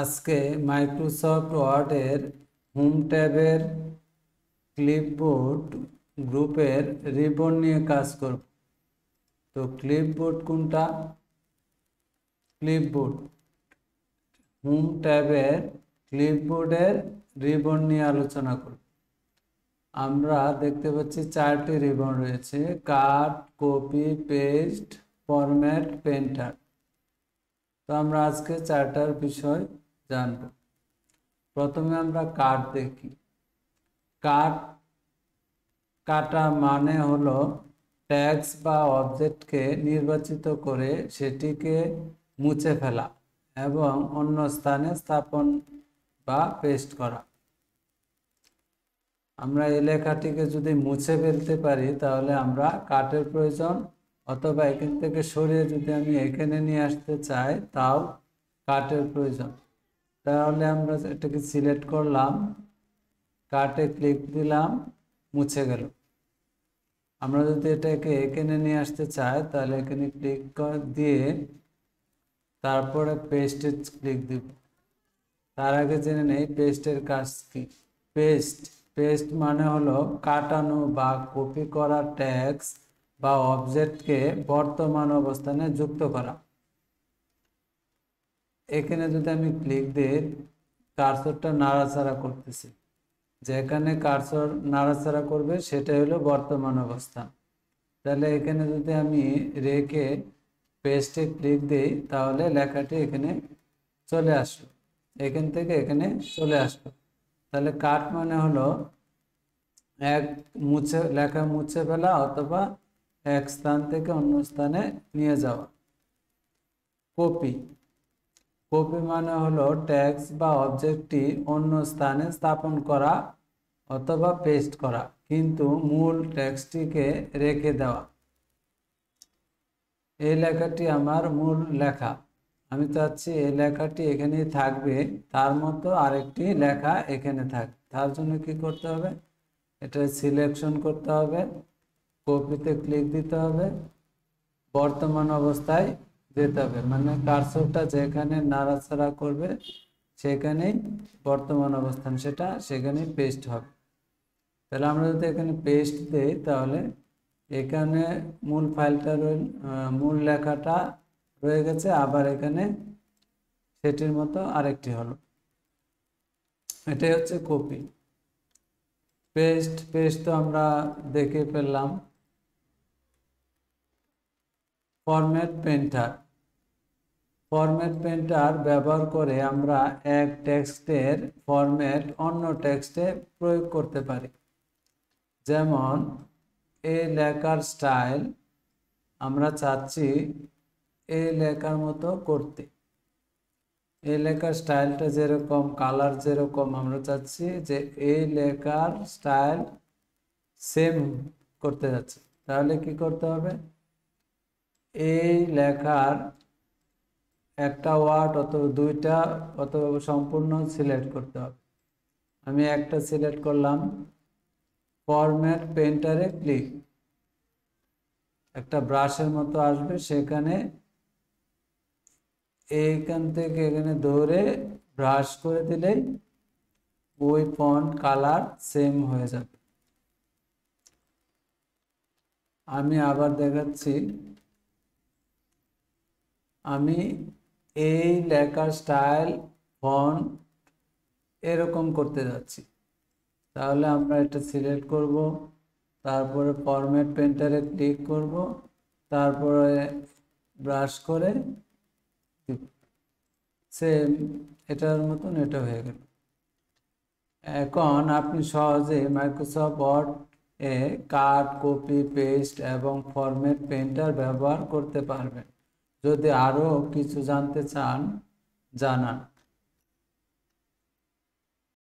আজকে মাইক্রোসফট ওয়ার্ডের হোম ট্যাবের ক্লিপবোর্ড গ্রুপের রিবন নিয়ে কাজ করব তো ক্লিপবোর্ড কোনটা ক্লিপবোর্ড হোম ট্যাবের ক্লিপবোর্ডের রিবন নিয়ে আলোচনা করব আমরা দেখতে পাচ্ছি চারটি রিবন রয়েছে cut copy paste format painter তো আমরা আজকে চারটার বিষয় জানব প্রথমে আমরা কাঠ দেখি কাঠ কাটা মানে হলো ট্যাক্স বা অবজেক্টকে নির্বাচিত করে সেটিকে মুছে ফেলা এবং অন্য স্থানে স্থাপন বা পেস্ট করা আমরা এই লেখাটিকে যদি মুছে ফেলতে পারি তাহলে আমরা কাটের প্রয়োজন অথবা এখান থেকে সরিয়ে যদি আমি এখানে নিয়ে আসতে চাই তাও কাটের প্রয়োজন তাহলে আমরা এটাকে সিলেক্ট করলাম কাটে ক্লিক দিলাম মুছে গেল আমরা যদি এটাকে এখানে নিয়ে আসতে চাই তাহলে এখানে ক্লিক দিয়ে তারপরে পেস্টে ক্লিক দিব তার আগে জেনে নেই পেস্টের কাজ কি পেস্ট পেস্ট মানে হলো কাটানো বা কপি করা ট্যাক্স বা অবজেক্টকে বর্তমান অবস্থানে যুক্ত করা এখানে যদি আমি ক্লিক দিয়ে কারসরটা নাড়াচাড়া করতেছি যেখানে কারসর নাড়াচাড়া করবে সেটা হলো বর্তমান অবস্থা তাহলে এখানে যদি আমি রেখে পেস্টে ক্লিক দিই তাহলে লেখাটি এখানে চলে আসলো এখান থেকে এখানে চলে আসলো তাহলে কাট মানে হলো এক মুছে লেখা মুছে ফেলা অথবা এক স্থান থেকে অন্য স্থানে নিয়ে যাওয়া কপি কপি মানে হলো ট্যাক্স বা অবজেক্টটি অন্য স্থানে স্থাপন করা অথবা পেস্ট করা কিন্তু মূল ট্যাক্সটিকে রেখে দেওয়া এই লেখাটি আমার মূল লেখা আমি চাচ্ছি এই লেখাটি এখানেই থাকবে তার মতো আরেকটি লেখা এখানে থাক তার জন্য কি করতে হবে এটা সিলেকশন করতে হবে কপিতে ক্লিক দিতে হবে বর্তমান অবস্থায় যেতে হবে মানে কারসবটা যেখানে নাড়াছাড়া করবে সেখানেই বর্তমান অবস্থান সেটা সেখানেই পেস্ট হবে তাহলে আমরা যদি এখানে পেস্ট দিই তাহলে এখানে মূল ফাইলটা মূল লেখাটা রয়ে গেছে আবার এখানে সেটির মতো আরেকটি হলো এটাই হচ্ছে কপি পেস্ট পেস্ট তো আমরা দেখে ফেললাম ফরম্যাট পেন্টার ফরম্যাট পেন্টার ব্যবহার করে আমরা এক টেক্সটের ফরম্যাট অন্য টেক্সটে প্রয়োগ করতে পারি যেমন এই লেখার স্টাইল আমরা চাচ্ছি এই লেখার মতো করতে এই লেখার স্টাইলটা যেরকম কালার যেরকম আমরা চাচ্ছি যে এই লেখার স্টাইল সেম করতে যাচ্ছে তাহলে কি করতে হবে এই লেখার একটা ওয়ার্ড অথবা দুইটা অথবা সম্পূর্ণ সিলেক্ট করতে হবে আমি একটা সিলেক্ট করলাম ফরম্যাট পেন্টারে ক্লিক একটা ব্রাশের মতো আসবে সেখানে এইখান থেকে এখানে ধরে ব্রাশ করে দিলেই ওই পন্ট কালার সেম হয়ে যাবে আমি আবার দেখাচ্ছি আমি এই লেখার স্টাইল ফন্ট এরকম করতে যাচ্ছি তাহলে আমরা এটা সিলেক্ট করব তারপরে ফরম্যাট পেন্টারে ক্লিক করব তারপরে ব্রাশ করে সেম এটার মতন এটা হয়ে গেল এখন আপনি সহজে মাইক্রোসফট ওয়ার্ড এ কাট কপি পেস্ট এবং ফরম্যাট পেন্টার ব্যবহার করতে পারবেন যদি আরও কিছু জানতে চান জানান